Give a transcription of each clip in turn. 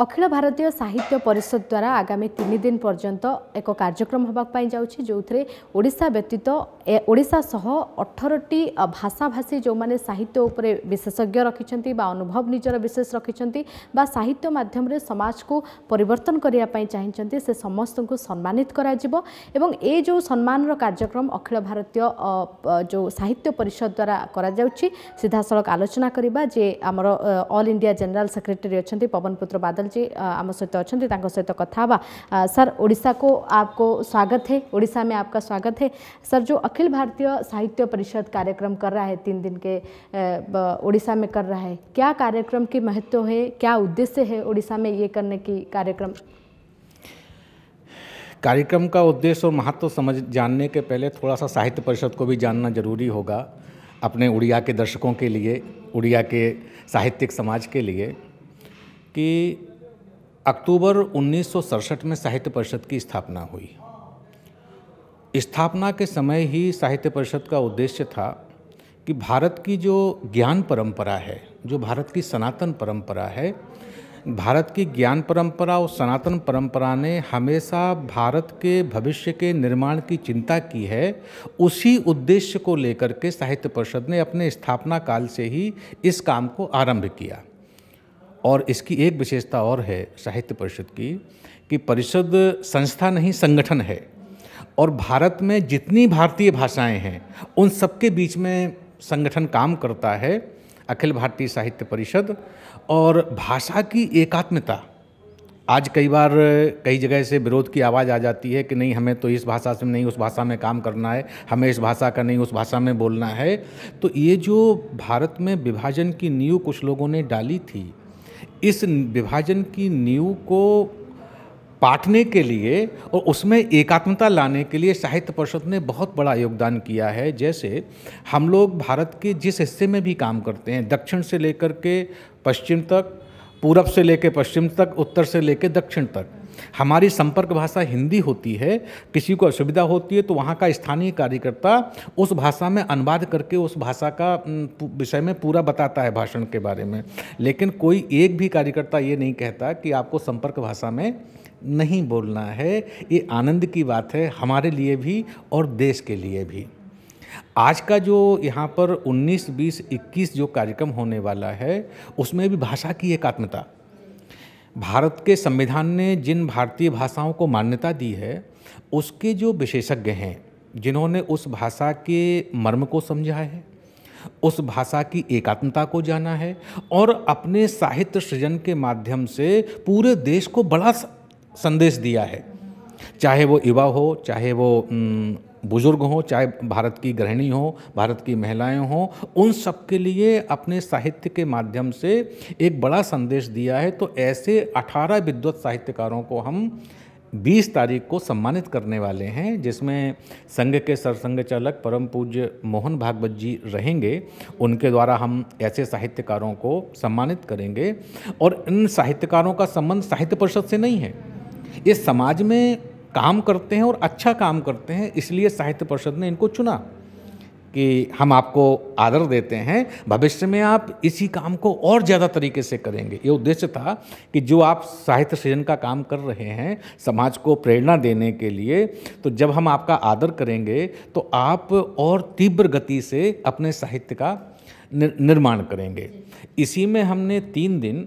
ଅଖିଳ ଭାରତୀୟ ସାହିତ୍ୟ ପରିଷଦ ଦ୍ୱାରା ଆଗାମୀ ତିନି ଦିନ ପର୍ଯ୍ୟନ୍ତ ଏକ କାର୍ଯ୍ୟକ୍ରମ ହେବା ପାଇଁ ଯାଉଛି ଯେଉଁଥିରେ ଓଡ଼ିଶା ବ୍ୟତୀତ ଓଡ଼ିଶା ସହ ଅଠରଟି ଭାଷାଭାଷୀ ଯେଉଁମାନେ ସାହିତ୍ୟ ଉପରେ ବିଶେଷଜ୍ଞ ରଖିଛନ୍ତି ବା ଅନୁଭବ ନିଜର ବିଶେଷ ରଖିଛନ୍ତି ବା ସାହିତ୍ୟ ମାଧ୍ୟମରେ ସମାଜକୁ ପରିବର୍ତ୍ତନ କରିବା ପାଇଁ ଚାହିଁଛନ୍ତି ସେ ସମସ୍ତଙ୍କୁ ସମ୍ମାନିତ କରାଯିବ ଏବଂ ଏ ଯେଉଁ ସମ୍ମାନର କାର୍ଯ୍ୟକ୍ରମ ଅଖିଳ ଭାରତୀୟ ଯେଉଁ ସାହିତ୍ୟ ପରିଷଦ ଦ୍ୱାରା କରାଯାଉଛି ସିଧାସଳଖ ଆଲୋଚନା କରିବା ଯେ ଆମର ଅଲ୍ ଇଣ୍ଡିଆ ଜେନେରାଲ ସେକ୍ରେଟେରୀ ଅଛନ୍ତି ପବନପୁତ୍ର ବାଦଲ बादल जी आम सहित अच्छा सहित कथा सर ओडा को आपको स्वागत है ओडा में आपका स्वागत है सर जो अखिल भारतीय साहित्य परिषद कार्यक्रम कर रहा है तीन दिन के ओडिशा में कर रहा है क्या कार्यक्रम की महत्व है क्या उद्देश्य है ओडिशा में ये करने की कार्यक्रम कार्यक्रम का उद्देश्य और महत्व समझ जानने के पहले थोड़ा सा साहित्य परिषद को भी जानना जरूरी होगा अपने उड़िया के दर्शकों के लिए उड़िया के साहित्यिक समाज के लिए कि अक्टूबर उन्नीस में साहित्य परिषद की स्थापना हुई स्थापना के समय ही साहित्य परिषद का उद्देश्य था कि भारत की जो ज्ञान परंपरा है जो भारत की सनातन परंपरा है भारत की ज्ञान परंपरा और सनातन परंपरा ने हमेशा भारत के भविष्य के निर्माण की चिंता की है उसी उद्देश्य को लेकर के साहित्य परिषद ने अपने स्थापना काल से ही इस काम को आरंभ किया और इसकी एक विशेषता और है साहित्य परिषद की कि परिषद संस्था नहीं संगठन है और भारत में जितनी भारतीय भाषाएं हैं उन सबके बीच में संगठन काम करता है अखिल भारतीय साहित्य परिषद और भाषा की एकात्मता आज कई बार कई जगह से विरोध की आवाज़ आ जाती है कि नहीं हमें तो इस भाषा से नहीं उस भाषा में काम करना है हमें इस भाषा का नहीं उस भाषा में बोलना है तो ये जो भारत में विभाजन की नींव कुछ लोगों ने डाली थी इस विभाजन की नींव को पाटने के लिए और उसमें एकात्मता लाने के लिए साहित्य परिषद ने बहुत बड़ा योगदान किया है जैसे हम लोग भारत के जिस हिस्से में भी काम करते हैं दक्षिण से लेकर के पश्चिम तक पूरब से लेकर पश्चिम तक उत्तर से लेकर दक्षिण तक हमारी संपर्क भाषा हिंदी होती है किसी को असुविधा होती है तो वहाँ का स्थानीय कार्यकर्ता उस भाषा में अनुवाद करके उस भाषा का विषय में पूरा बताता है भाषण के बारे में लेकिन कोई एक भी कार्यकर्ता ये नहीं कहता कि आपको संपर्क भाषा में नहीं बोलना है ये आनंद की बात है हमारे लिए भी और देश के लिए भी आज का जो यहाँ पर 19, 20, 21 जो कार्यक्रम होने वाला है उसमें भी भाषा की एकात्मता भारत के संविधान ने जिन भारतीय भाषाओं को मान्यता दी है उसके जो विशेषज्ञ हैं जिन्होंने उस भाषा के मर्म को समझा है उस भाषा की एकात्मता को जाना है और अपने साहित्य सृजन के माध्यम से पूरे देश को बड़ा संदेश दिया है चाहे वो युवा हो चाहे वो बुज़ुर्ग हों चाहे भारत की गृहिणी हो भारत की महिलाएं हों उन सब के लिए अपने साहित्य के माध्यम से एक बड़ा संदेश दिया है तो ऐसे 18 विद्वत साहित्यकारों को हम 20 तारीख को सम्मानित करने वाले हैं जिसमें संघ के सरसंघ चालक परम पूज्य मोहन भागवत जी रहेंगे उनके द्वारा हम ऐसे साहित्यकारों को सम्मानित करेंगे और इन साहित्यकारों का संबंध साहित्य परिषद से नहीं है ये समाज में काम करते हैं और अच्छा काम करते हैं इसलिए साहित्य परिषद ने इनको चुना कि हम आपको आदर देते हैं भविष्य में आप इसी काम को और ज़्यादा तरीके से करेंगे ये उद्देश्य था कि जो आप साहित्य सृजन का काम कर रहे हैं समाज को प्रेरणा देने के लिए तो जब हम आपका आदर करेंगे तो आप और तीव्र गति से अपने साहित्य का निर्माण करेंगे इसी में हमने तीन दिन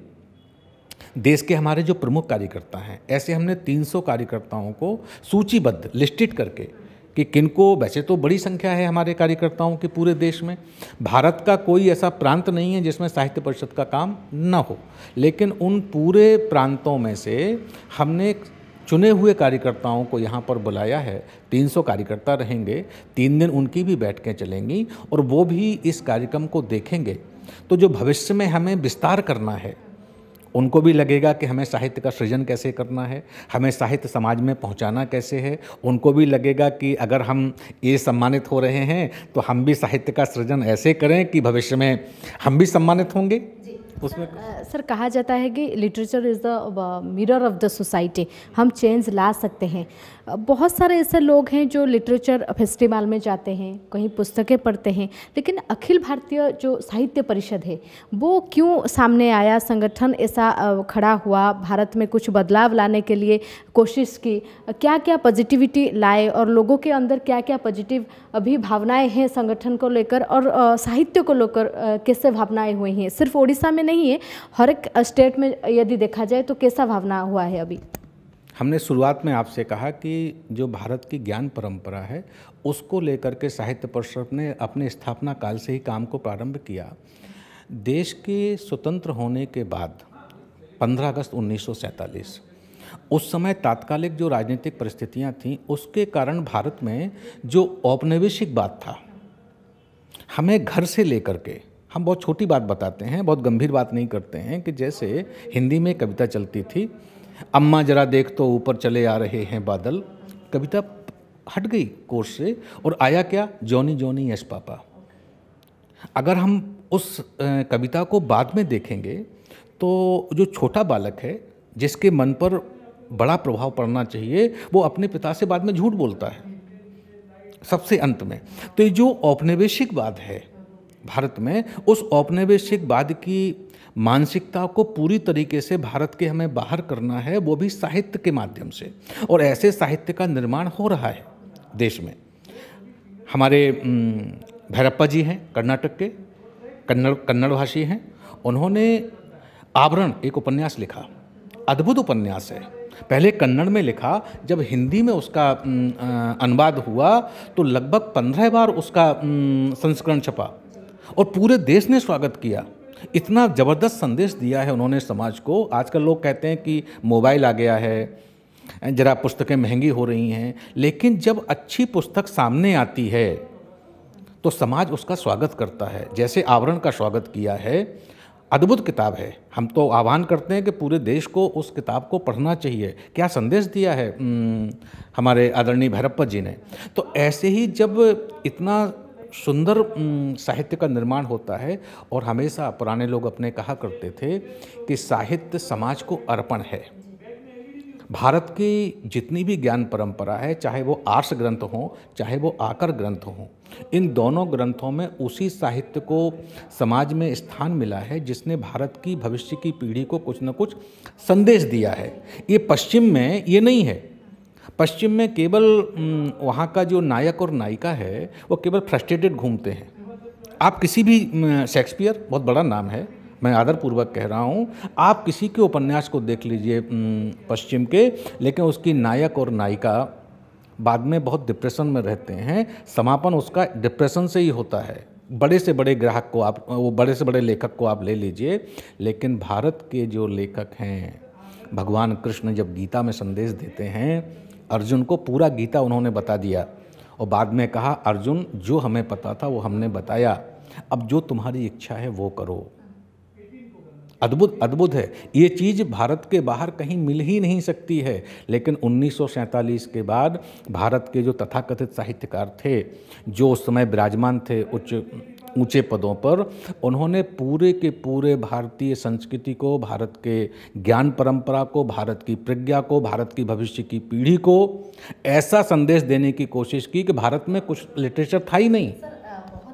देश के हमारे जो प्रमुख कार्यकर्ता हैं ऐसे हमने 300 कार्यकर्ताओं को सूचीबद्ध लिस्टेड करके कि किनको वैसे तो बड़ी संख्या है हमारे कार्यकर्ताओं के पूरे देश में भारत का कोई ऐसा प्रांत नहीं है जिसमें साहित्य परिषद का काम न हो लेकिन उन पूरे प्रांतों में से हमने चुने हुए कार्यकर्ताओं को यहाँ पर बुलाया है 300 कार्यकर्ता रहेंगे तीन दिन उनकी भी बैठकें चलेंगी और वो भी इस कार्यक्रम को देखेंगे तो जो भविष्य में हमें विस्तार करना है उनको भी लगेगा कि हमें साहित्य का सृजन कैसे करना है हमें साहित्य समाज में पहुंचाना कैसे है उनको भी लगेगा कि अगर हम ये सम्मानित हो रहे हैं तो हम भी साहित्य का सृजन ऐसे करें कि भविष्य में हम भी सम्मानित होंगे उसमें सर कहा जाता है कि literature is the mirror of the society हम चेंज ला सकते हैं बहुत सारे ऐसे लोग हैं जो लिटरेचर फेस्टिवल में जाते हैं कहीं पुस्तकें पढ़ते हैं लेकिन अखिल भारतीय जो साहित्य परिषद है वो क्यों सामने आया संगठन ऐसा खड़ा हुआ भारत में कुछ बदलाव लाने के लिए कोशिश की क्या क्या पॉजिटिविटी लाए और लोगों के अंदर क्या क्या पॉजिटिव अभी भावनाएँ हैं संगठन को लेकर और साहित्य को लेकर कैसे भावनाएँ हुई हैं सिर्फ उड़ीसा में नहीं है हर एक स्टेट में यदि देखा जाए तो कैसा भावना हुआ है अभी हमने शुरुआत में आपसे कहा कि जो भारत की ज्ञान परंपरा है उसको लेकर के साहित्य परिषद ने अपने स्थापना काल से ही काम को प्रारंभ किया देश के स्वतंत्र होने के बाद 15 अगस्त 1947 उस समय तात्कालिक जो राजनीतिक परिस्थितियां थीं उसके कारण भारत में जो औपनिवेशिक बात था हमें घर से लेकर के हम बहुत छोटी बात बताते हैं बहुत गंभीर बात नहीं करते हैं कि जैसे हिंदी में कविता चलती थी अम्मा जरा देख तो ऊपर चले आ रहे हैं बादल कविता हट गई कोर्स से और आया क्या जॉनी जॉनी यश पापा अगर हम उस कविता को बाद में देखेंगे तो जो छोटा बालक है जिसके मन पर बड़ा प्रभाव पड़ना चाहिए वो अपने पिता से बाद में झूठ बोलता है सबसे अंत में तो ये जो औपनिवेशिक बात है भारत में उस औपनिवेशिक बाद की मानसिकता को पूरी तरीके से भारत के हमें बाहर करना है वो भी साहित्य के माध्यम से और ऐसे साहित्य का निर्माण हो रहा है देश में हमारे भैरप्पा जी हैं कर्नाटक के कन्नड़ कन्नड़ भाषी हैं उन्होंने आवरण एक उपन्यास लिखा अद्भुत उपन्यास है पहले कन्नड़ में लिखा जब हिंदी में उसका अनुवाद हुआ तो लगभग पंद्रह बार उसका संस्करण छपा और पूरे देश ने स्वागत किया इतना ज़बरदस्त संदेश दिया है उन्होंने समाज को आजकल लोग कहते हैं कि मोबाइल आ गया है ज़रा पुस्तकें महंगी हो रही हैं लेकिन जब अच्छी पुस्तक सामने आती है तो समाज उसका स्वागत करता है जैसे आवरण का स्वागत किया है अद्भुत किताब है हम तो आह्वान करते हैं कि पूरे देश को उस किताब को पढ़ना चाहिए क्या संदेश दिया है हम्म, हमारे आदरणीय भैरप्पा जी ने तो ऐसे ही जब इतना सुंदर साहित्य का निर्माण होता है और हमेशा पुराने लोग अपने कहा करते थे कि साहित्य समाज को अर्पण है भारत की जितनी भी ज्ञान परंपरा है चाहे वो आर्ष ग्रंथ हों चाहे वो आकर ग्रंथ हों इन दोनों ग्रंथों में उसी साहित्य को समाज में स्थान मिला है जिसने भारत की भविष्य की पीढ़ी को कुछ न कुछ संदेश दिया है ये पश्चिम में ये नहीं है पश्चिम में केवल वहाँ का जो नायक और नायिका है वो केवल फ्रस्ट्रेटेड घूमते हैं आप किसी भी शेक्सपियर बहुत बड़ा नाम है मैं आदरपूर्वक कह रहा हूँ आप किसी के उपन्यास को देख लीजिए पश्चिम के लेकिन उसकी नायक और नायिका बाद में बहुत डिप्रेशन में रहते हैं समापन उसका डिप्रेशन से ही होता है बड़े से बड़े ग्राहक को आप वो बड़े से बड़े लेखक को आप ले लीजिए लेकिन भारत के जो लेखक हैं भगवान कृष्ण जब गीता में संदेश देते हैं अर्जुन को पूरा गीता उन्होंने बता दिया और बाद में कहा अर्जुन जो हमें पता था वो हमने बताया अब जो तुम्हारी इच्छा है वो करो अद्भुत अद्भुत है ये चीज़ भारत के बाहर कहीं मिल ही नहीं सकती है लेकिन उन्नीस के बाद भारत के जो तथाकथित साहित्यकार थे जो उस समय विराजमान थे उच्च ऊंचे पदों पर उन्होंने पूरे के पूरे भारतीय संस्कृति को भारत के ज्ञान परंपरा को भारत की प्रज्ञा को भारत की भविष्य की पीढ़ी को ऐसा संदेश देने की कोशिश की कि भारत में कुछ लिटरेचर था ही नहीं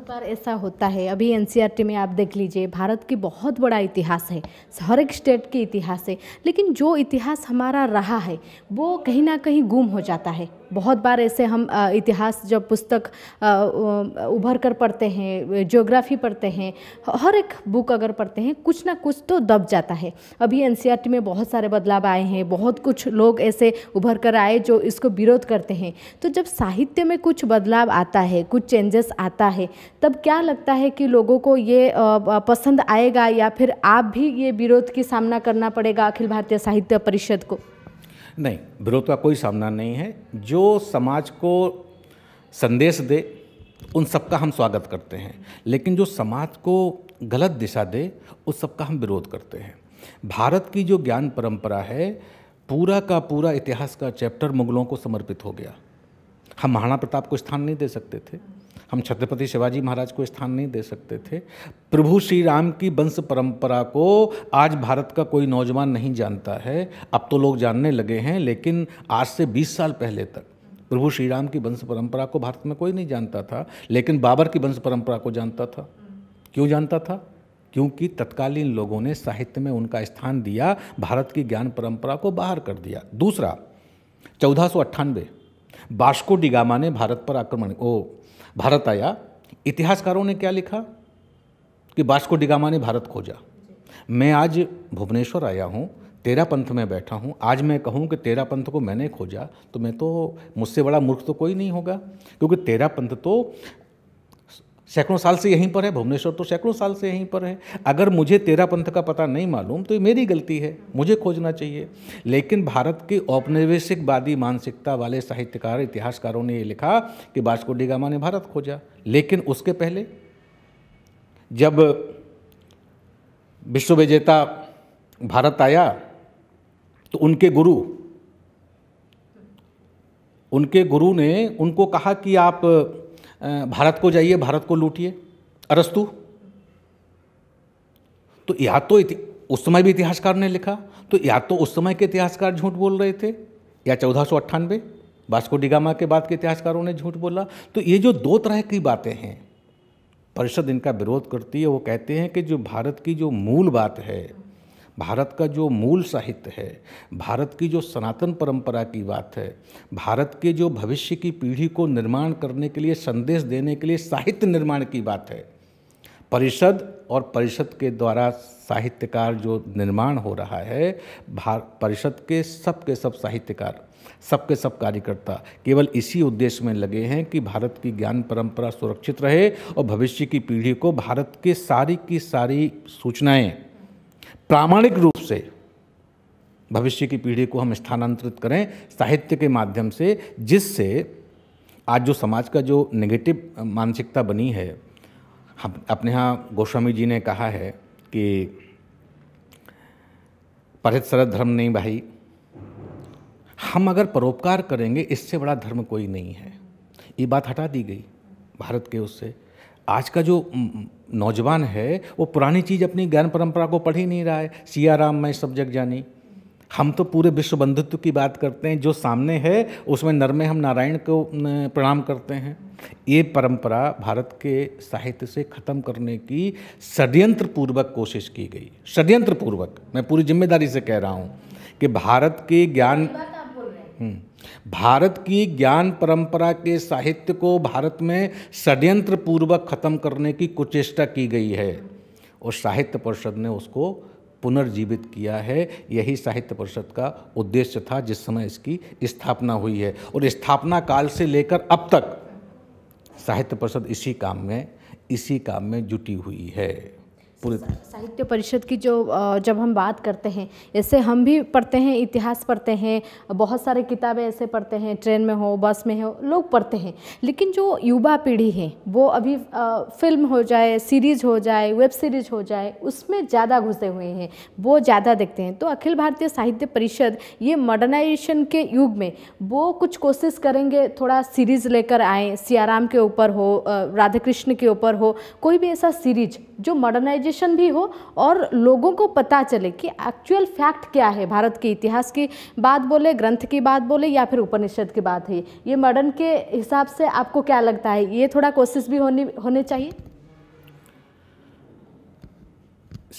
बहुत बार ऐसा होता है अभी एनसीईआरटी e में आप देख लीजिए भारत की बहुत बड़ा इतिहास है हर एक स्टेट की इतिहास है लेकिन जो इतिहास हमारा रहा है वो कहीं ना कहीं गुम हो जाता है बहुत बार ऐसे हम इतिहास जब पुस्तक उभर कर पढ़ते हैं ज्योग्राफी पढ़ते हैं हर एक बुक अगर पढ़ते हैं कुछ ना कुछ तो दब जाता है अभी एन e में बहुत सारे बदलाव आए हैं बहुत कुछ लोग ऐसे उभर कर आए जो इसको विरोध करते हैं तो जब साहित्य में कुछ बदलाव आता है कुछ चेंजेस आता है तब क्या लगता है कि लोगों को ये पसंद आएगा या फिर आप भी ये विरोध की सामना करना पड़ेगा अखिल भारतीय साहित्य परिषद को नहीं विरोध का कोई सामना नहीं है जो समाज को संदेश दे उन सबका हम स्वागत करते हैं लेकिन जो समाज को गलत दिशा दे उस सबका हम विरोध करते हैं भारत की जो ज्ञान परंपरा है पूरा का पूरा इतिहास का चैप्टर मुगलों को समर्पित हो गया हम महाराणा प्रताप को स्थान नहीं दे सकते थे हम छत्रपति शिवाजी महाराज को स्थान नहीं दे सकते थे प्रभु श्री राम की वंश परंपरा को आज भारत का कोई नौजवान नहीं जानता है अब तो लोग जानने लगे हैं लेकिन आज से 20 साल पहले तक प्रभु श्री राम की वंश परंपरा को भारत में कोई नहीं जानता था लेकिन बाबर की वंश परंपरा को जानता था क्यों जानता था क्योंकि तत्कालीन लोगों ने साहित्य में उनका स्थान दिया भारत की ज्ञान परंपरा को बाहर कर दिया दूसरा चौदह सौ बास्को डिगामा ने भारत पर आक्रमण ओ भारत आया इतिहासकारों ने क्या लिखा कि बास्को डिगामा ने भारत खोजा मैं आज भुवनेश्वर आया हूँ तेरा पंथ में बैठा हूँ आज मैं कहूँ कि तेरा पंथ को मैंने खोजा तो मैं तो मुझसे बड़ा मूर्ख तो कोई नहीं होगा क्योंकि तेरा पंथ तो सैकड़ों साल से यहीं पर है भुवनेश्वर तो सैकड़ों साल से यहीं पर है अगर मुझे तेरा पंथ का पता नहीं मालूम तो ये मेरी गलती है मुझे खोजना चाहिए लेकिन भारत की औपनिवेशिकवादी मानसिकता वाले साहित्यकार इतिहासकारों ने ये लिखा कि बास्को डिगामा ने भारत खोजा लेकिन उसके पहले जब विश्व विजेता भारत आया तो उनके गुरु उनके गुरु ने उनको कहा कि आप भारत को जाइए भारत को लूटिए अरस्तु तो या तो उस समय भी इतिहासकार ने लिखा तो या तो उस समय के इतिहासकार झूठ बोल रहे थे या चौदह सौ अट्ठानवे वास्को डिगामा के बाद के इतिहासकारों ने झूठ बोला तो ये जो दो तरह की बातें हैं परिषद इनका विरोध करती है वो कहते हैं कि जो भारत की जो मूल बात है भारत का जो मूल साहित्य है भारत की जो सनातन परंपरा की बात है भारत के जो भविष्य की पीढ़ी को निर्माण करने के लिए संदेश देने के लिए साहित्य निर्माण की बात है परिषद और परिषद के द्वारा साहित्यकार जो निर्माण हो रहा है भार परिषद के सब के सब साहित्यकार सबके सब कार्यकर्ता केवल इसी उद्देश्य में लगे हैं कि भारत की ज्ञान परंपरा सुरक्षित रहे और भविष्य की पीढ़ी को भारत के सारी की सारी सूचनाएं प्रामाणिक रूप से भविष्य की पीढ़ी को हम स्थानांतरित करें साहित्य के माध्यम से जिससे आज जो समाज का जो नेगेटिव मानसिकता बनी है हम अपने यहाँ गोस्वामी जी ने कहा है कि परित सरद धर्म नहीं भाई हम अगर परोपकार करेंगे इससे बड़ा धर्म कोई नहीं है ये बात हटा दी गई भारत के उससे आज का जो नौजवान है वो पुरानी चीज़ अपनी ज्ञान परंपरा को पढ़ ही नहीं रहा है सिया राम मैं सब जग जानी हम तो पूरे विश्व बंधुत्व की बात करते हैं जो सामने है उसमें नरमे हम नारायण को प्रणाम करते हैं ये परंपरा भारत के साहित्य से ख़त्म करने की षड्यंत्र पूर्वक कोशिश की गई षड्यंत्र पूर्वक मैं पूरी जिम्मेदारी से कह रहा हूँ कि भारत के ज्ञान हम्म। भारत की ज्ञान परंपरा के साहित्य को भारत में षड्यंत्र पूर्वक खत्म करने की कुचेष्टा की गई है और साहित्य परिषद ने उसको पुनर्जीवित किया है यही साहित्य परिषद का उद्देश्य था जिस समय इसकी स्थापना हुई है और स्थापना काल से लेकर अब तक साहित्य परिषद इसी काम में इसी काम में जुटी हुई है पूरे साहित्य परिषद की जो जब हम बात करते हैं ऐसे हम भी पढ़ते हैं इतिहास पढ़ते हैं बहुत सारे किताबें ऐसे पढ़ते हैं ट्रेन में हो बस में हो लोग पढ़ते हैं लेकिन जो युवा पीढ़ी है वो अभी फिल्म हो जाए सीरीज़ हो जाए वेब सीरीज़ हो जाए उसमें ज़्यादा घुसे हुए हैं वो ज़्यादा देखते हैं तो अखिल भारतीय साहित्य परिषद ये मॉडर्नाइजेशन के युग में वो कुछ कोशिश करेंगे थोड़ा सीरीज़ लेकर आए सियाराम के ऊपर हो राधा कृष्ण के ऊपर हो कोई भी ऐसा सीरीज जो मॉडर्नाइजेशन एजुकेशन भी हो और लोगों को पता चले कि एक्चुअल फैक्ट क्या है भारत के इतिहास की बात बोले ग्रंथ की बात बोले या फिर उपनिषद की बात है ये मॉडर्न के हिसाब से आपको क्या लगता है ये थोड़ा कोशिश भी होनी होने चाहिए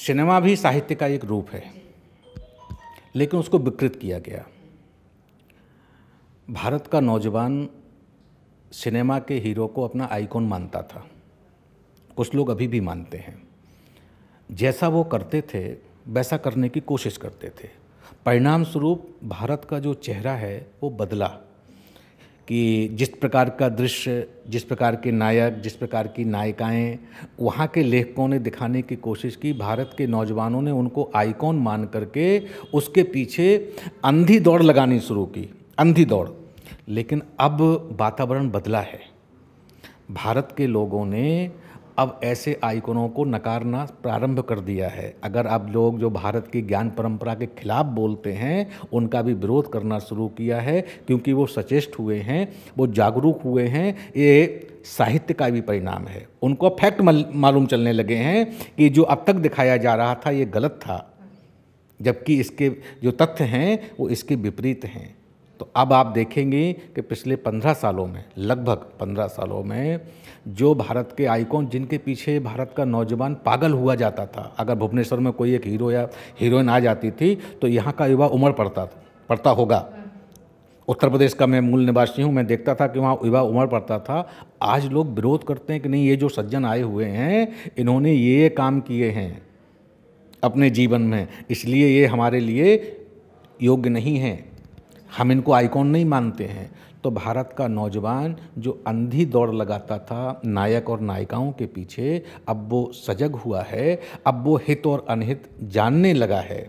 सिनेमा भी साहित्य का एक रूप है लेकिन उसको विकृत किया गया भारत का नौजवान सिनेमा के हीरो को अपना आइकॉन मानता था कुछ लोग अभी भी मानते हैं जैसा वो करते थे वैसा करने की कोशिश करते थे परिणाम स्वरूप भारत का जो चेहरा है वो बदला कि जिस प्रकार का दृश्य जिस प्रकार के नायक जिस प्रकार की नायिकाएं वहाँ के लेखकों ने दिखाने की कोशिश की भारत के नौजवानों ने उनको आइकॉन मान करके उसके पीछे अंधी दौड़ लगानी शुरू की अंधी दौड़ लेकिन अब वातावरण बदला है भारत के लोगों ने अब ऐसे आइकनों को नकारना प्रारंभ कर दिया है अगर आप लोग जो भारत की ज्ञान परंपरा के खिलाफ बोलते हैं उनका भी विरोध करना शुरू किया है क्योंकि वो सचेष्ट हुए हैं वो जागरूक हुए हैं ये साहित्य का भी परिणाम है उनको फैक्ट मालूम चलने लगे हैं कि जो अब तक दिखाया जा रहा था ये गलत था जबकि इसके जो तथ्य हैं वो इसके विपरीत हैं तो अब आप देखेंगे कि पिछले पंद्रह सालों में लगभग पंद्रह सालों में जो भारत के आइकॉन जिनके पीछे भारत का नौजवान पागल हुआ जाता था अगर भुवनेश्वर में कोई एक हीरो या हीरोइन आ जाती थी तो यहाँ का युवा उमड़ पड़ता पड़ता होगा उत्तर प्रदेश का मैं मूल निवासी हूँ मैं देखता था कि वहाँ युवा उमड़ पड़ता था आज लोग विरोध करते हैं कि नहीं ये जो सज्जन आए हुए हैं इन्होंने ये काम किए हैं अपने जीवन में इसलिए ये हमारे लिए योग्य नहीं है हम इनको आइकॉन नहीं मानते हैं तो भारत का नौजवान जो अंधी दौड़ लगाता था नायक और नायिकाओं के पीछे अब वो सजग हुआ है अब वो हित और अनहित जानने लगा है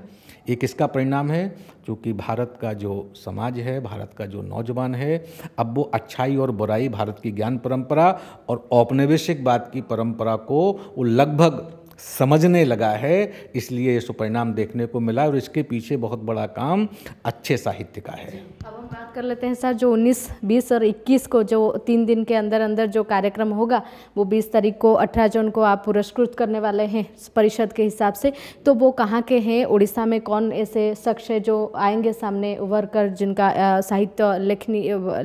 एक इसका परिणाम है क्योंकि भारत का जो समाज है भारत का जो नौजवान है अब वो अच्छाई और बुराई भारत की ज्ञान परंपरा और औपनिवेशिक बात की परंपरा को वो लगभग समझने लगा है इसलिए ये सुपरिणाम देखने को मिला और इसके पीछे बहुत बड़ा काम अच्छे साहित्य का है अब हम बात कर लेते हैं सर जो 19, 20 और 21 को जो तीन दिन के अंदर अंदर जो कार्यक्रम होगा वो 20 तारीख को 18 जून को आप पुरस्कृत करने वाले हैं परिषद के हिसाब से तो वो कहाँ के हैं उड़ीसा में कौन ऐसे शख्स है जो आएंगे सामने उभर कर जिनका साहित्य लिखनी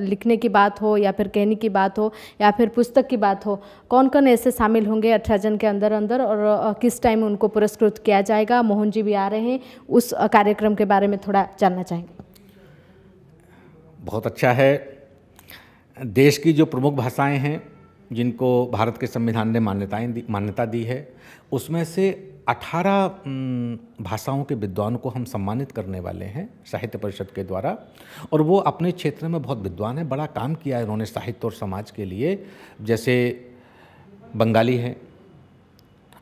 लिखने की बात हो या फिर कहने की बात हो या फिर पुस्तक की बात हो कौन कौन ऐसे शामिल होंगे अठारह जन के अंदर अंदर और किस टाइम उनको पुरस्कृत किया जाएगा मोहन जी भी आ रहे हैं उस कार्यक्रम के बारे में थोड़ा जानना चाहेंगे बहुत अच्छा है देश की जो प्रमुख भाषाएं हैं जिनको भारत के संविधान ने मान्यताएं दी मान्यता दी है उसमें से 18 भाषाओं के विद्वान को हम सम्मानित करने वाले हैं साहित्य परिषद के द्वारा और वो अपने क्षेत्र में बहुत विद्वान है बड़ा काम किया है उन्होंने साहित्य और समाज के लिए जैसे बंगाली हैं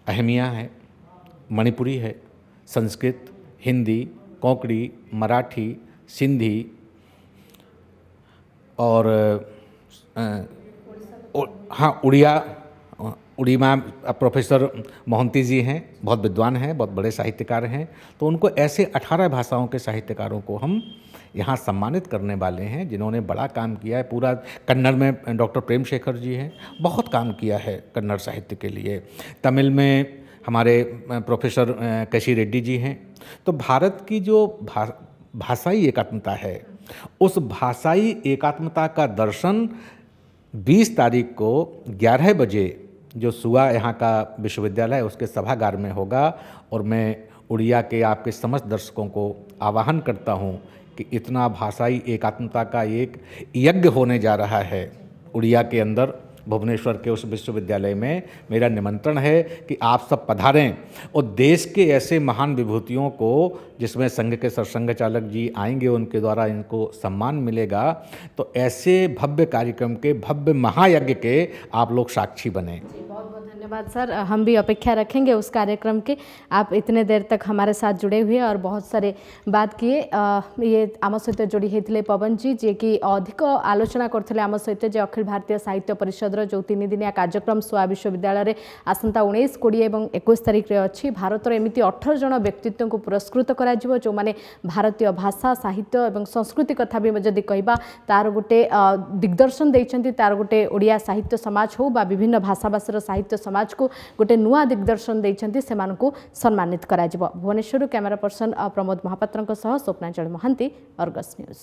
अहमिया है मणिपुरी है संस्कृत हिंदी कोंकणी मराठी सिंधी और आ, ओ, हाँ उड़िया उड़ीमा प्रोफेसर मोहंती जी हैं बहुत विद्वान हैं बहुत बड़े साहित्यकार हैं तो उनको ऐसे अठारह भाषाओं के साहित्यकारों को हम यहाँ सम्मानित करने वाले हैं जिन्होंने बड़ा काम किया है पूरा कन्नड़ में डॉक्टर प्रेम शेखर जी हैं बहुत काम किया है कन्नड़ साहित्य के लिए तमिल में हमारे प्रोफेसर कशी रेड्डी जी हैं तो भारत की जो भा भाषाई एकात्मता है उस भाषाई एकात्मता का दर्शन 20 तारीख को 11 बजे जो सुआ यहाँ का विश्वविद्यालय उसके सभागार में होगा और मैं उड़िया के आपके समस्त दर्शकों को आवाहन करता हूँ कि इतना भाषाई एकात्मता का एक यज्ञ होने जा रहा है उड़िया के अंदर भुवनेश्वर के उस विश्वविद्यालय में मेरा निमंत्रण है कि आप सब पधारें और देश के ऐसे महान विभूतियों को जिसमें संघ के सरसंघ चालक जी आएंगे उनके द्वारा इनको सम्मान मिलेगा तो ऐसे भव्य कार्यक्रम के भव्य महायज्ञ के आप लोग साक्षी बने बहुत बहुत धन्यवाद सर हम भी अपेक्षा रखेंगे उस कार्यक्रम के आप इतने देर तक हमारे साथ जुड़े हुए और बहुत सारे बात किए ये आम सहित जोड़ी होते पवन जी जी कि अधिक आलोचना करते आम सहित अखिल भारतीय साहित्य परिषद ଚନ୍ଦ୍ର ଯେଉଁ ତିନିଦିନିଆ କାର୍ଯ୍ୟକ୍ରମ ସୋଆ ବିଶ୍ୱବିଦ୍ୟାଳୟରେ ଆସନ୍ତା ଉଣେଇଶ କୋଡ଼ିଏ ଏବଂ ଏକୋଇଶ ତାରିଖରେ ଅଛି ଭାରତର ଏମିତି ଅଠର ଜଣ ବ୍ୟକ୍ତିତ୍ୱଙ୍କୁ ପୁରସ୍କୃତ କରାଯିବ ଯେଉଁମାନେ ଭାରତୀୟ ଭାଷା ସାହିତ୍ୟ ଏବଂ ସଂସ୍କୃତି କଥା ବି ଯଦି କହିବା ତାର ଗୋଟେ ଦିଗ୍ଦର୍ଶନ ଦେଇଛନ୍ତି ତାର ଗୋଟେ ଓଡ଼ିଆ ସାହିତ୍ୟ ସମାଜ ହେଉ ବା ବିଭିନ୍ନ ଭାଷାଭାଷୀର ସାହିତ୍ୟ ସମାଜକୁ ଗୋଟେ ନୂଆ ଦିଗ୍ଦର୍ଶନ ଦେଇଛନ୍ତି ସେମାନଙ୍କୁ ସମ୍ମାନିତ କରାଯିବ ଭୁବନେଶ୍ୱରରୁ କ୍ୟାମେରା ପର୍ସନ ପ୍ରମୋଦ ମହାପାତ୍ରଙ୍କ ସହ ସ୍ୱପ୍ନାଞ୍ଚଳ ମହାନ୍ତି ଅର୍ଗସ୍ ନ୍ୟୁଜ୍